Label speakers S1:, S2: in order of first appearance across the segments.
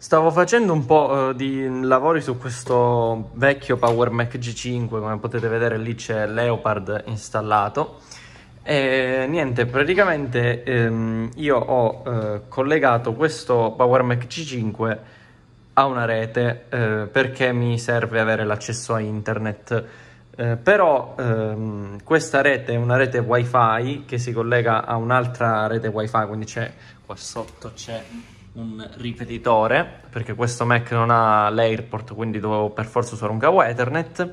S1: Stavo facendo un po' eh, di lavori su questo vecchio Power Mac G5, come potete vedere lì c'è Leopard installato. E niente, praticamente ehm, io ho eh, collegato questo Power Mac G5 a una rete eh, perché mi serve avere l'accesso a internet. Eh, però ehm, questa rete è una rete wifi che si collega a un'altra rete wifi, quindi c'è qua sotto c'è un ripetitore perché questo Mac non ha l'airport quindi dovevo per forza usare un cavo Ethernet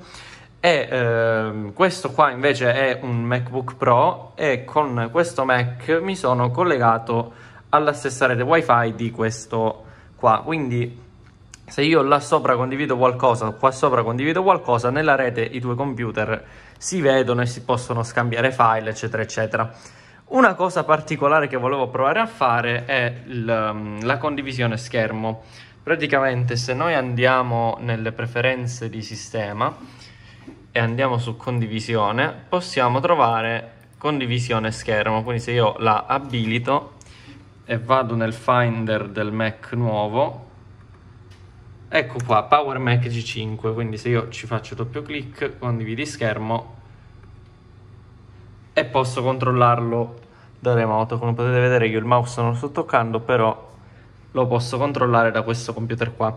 S1: e ehm, questo qua invece è un MacBook Pro e con questo Mac mi sono collegato alla stessa rete wifi di questo qua quindi se io là sopra condivido qualcosa qua sopra condivido qualcosa nella rete i due computer si vedono e si possono scambiare file eccetera eccetera una cosa particolare che volevo provare a fare è il, um, la condivisione schermo. Praticamente se noi andiamo nelle preferenze di sistema e andiamo su condivisione, possiamo trovare condivisione schermo. Quindi se io la abilito e vado nel finder del Mac nuovo, ecco qua, Power Mac G5, quindi se io ci faccio doppio clic, condividi schermo, e posso controllarlo da remoto. Come potete vedere io il mouse non lo sto toccando, però lo posso controllare da questo computer qua.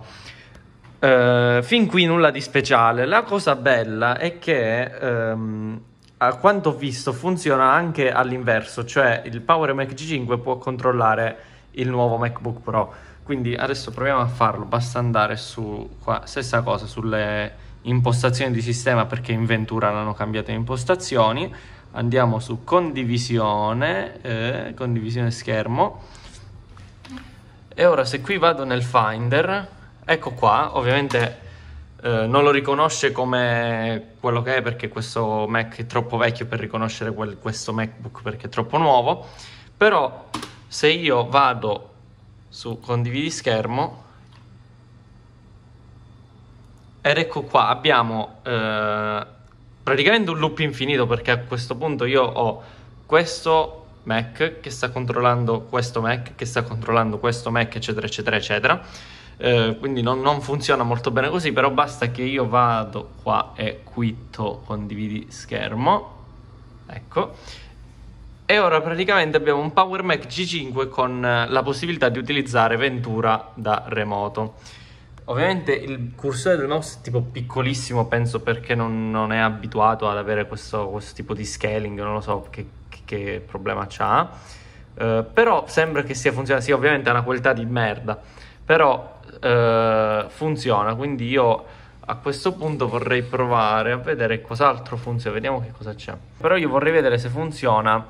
S1: Uh, fin qui nulla di speciale. La cosa bella è che um, a quanto ho visto funziona anche all'inverso, cioè il Power Mac G5 può controllare il nuovo MacBook Pro. Quindi adesso proviamo a farlo, basta andare su qua, stessa cosa sulle impostazioni di sistema perché in Ventura non hanno cambiato le impostazioni andiamo su condivisione, eh, condivisione schermo e ora se qui vado nel finder, ecco qua, ovviamente eh, non lo riconosce come quello che è perché questo Mac è troppo vecchio per riconoscere quel, questo MacBook perché è troppo nuovo, però se io vado su condividi schermo ed ecco qua abbiamo eh, praticamente un loop infinito perché a questo punto io ho questo Mac che sta controllando questo Mac che sta controllando questo Mac eccetera eccetera eccetera eh, quindi non, non, funziona molto bene così però basta che io vado qua e quitto condividi schermo ecco e ora praticamente abbiamo un Power Mac G5 con la possibilità di utilizzare Ventura da remoto Ovviamente il cursore del mouse è tipo piccolissimo, penso perché non, non è abituato ad avere questo, questo, tipo di scaling, non lo so che, che problema c'ha. Uh, però sembra che sia funzionale, sì ovviamente ha una qualità di merda, però uh, funziona, quindi io a questo punto vorrei provare a vedere cos'altro funziona, vediamo che cosa c'è. Però io vorrei vedere se funziona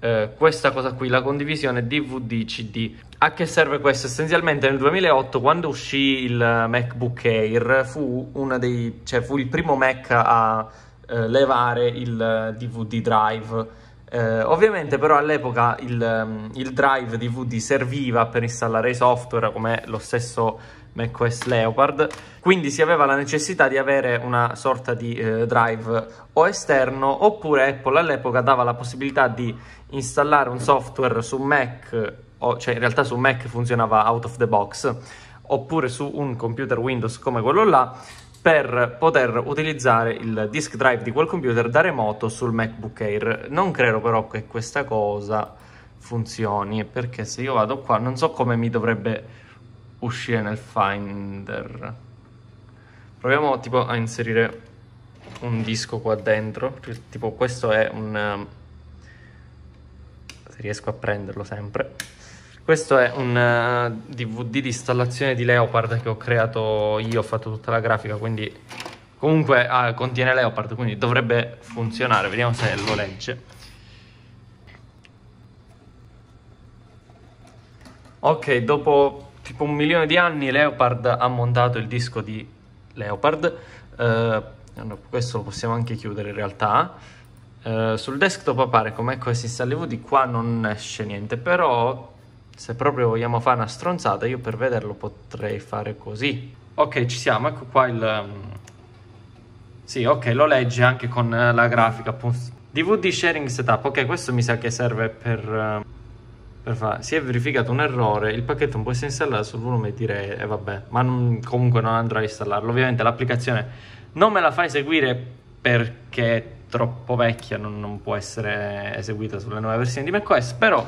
S1: eh, questa cosa qui, la condivisione DVD-CD. A che serve questo? Essenzialmente nel 2008 quando uscì il MacBook Air fu, dei, cioè, fu il primo Mac a eh, levare il DVD eh, drive. Eh, ovviamente però all'epoca il, mm, il drive DVD serviva per installare i software come lo stesso macOS Leopard, quindi si aveva la necessità di avere una sorta di eh, drive o esterno oppure Apple all'epoca dava la possibilità di installare un software su Mac, o, cioè in realtà su Mac funzionava out of the box, oppure su un computer Windows come quello là, per poter utilizzare il disk drive di quel computer da remoto sul MacBook Air. Non credo però che questa cosa funzioni, perché se io vado qua non so come mi dovrebbe uscire nel Finder. Proviamo tipo a inserire un disco qua dentro, tipo questo è un... Um, se riesco a prenderlo sempre. Questo è un DVD uh, di installazione di Leopard che ho creato io, ho fatto tutta la grafica, quindi comunque ah, contiene Leopard, quindi dovrebbe funzionare, vediamo se lo legge. Ok, dopo tipo un milione di anni Leopard ha montato il disco di Leopard, eh, questo lo possiamo anche chiudere in realtà, eh, sul desktop appare come coesista l'EVD, qua non esce niente, però se proprio vogliamo fare una stronzata io per vederlo potrei fare così. Ok, ci siamo, ecco qua il... Mm, sì, ok, lo legge anche con eh, la grafica, appunto. DVD sharing setup, ok, questo mi sa che serve per eh, Perfetto. Si è verificato un errore, il pacchetto non può essere installato sul volume di Ray, e eh, vabbè, ma non, comunque non andrò a installarlo. Ovviamente l'applicazione non me la fa eseguire perché è troppo vecchia, non, non può essere eseguita sulle nuove versioni di macOS, però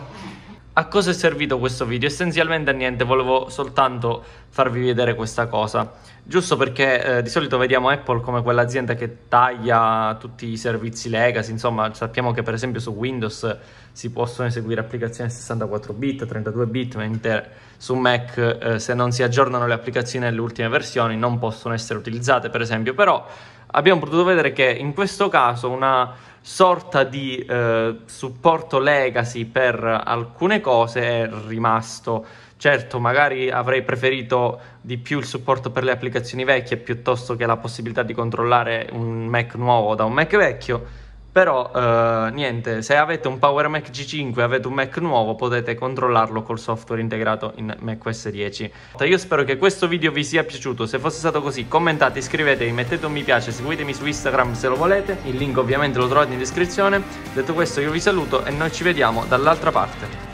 S1: a cosa è servito questo video? Essenzialmente a niente, volevo soltanto farvi vedere questa cosa, giusto perché eh, di solito vediamo Apple come quell'azienda che taglia tutti i servizi legacy, insomma sappiamo che per esempio su Windows si possono eseguire applicazioni 64 bit, 32 bit, mentre su Mac eh, se non si aggiornano le applicazioni nelle ultime versioni non possono essere utilizzate per esempio, però abbiamo potuto vedere che in questo caso una sorta di eh, supporto legacy per alcune cose è rimasto. Certo, magari avrei preferito di più il supporto per le applicazioni vecchie piuttosto che la possibilità di controllare un Mac nuovo da un Mac vecchio, però eh, niente, se avete un Power Mac G5 e avete un Mac nuovo potete controllarlo col software integrato in macOS 10. Io spero che questo video vi sia piaciuto, se fosse stato così commentate, iscrivetevi, mettete un mi piace, seguitemi su Instagram se lo volete, il link ovviamente lo trovate in descrizione. Detto questo io vi saluto e noi ci vediamo dall'altra parte.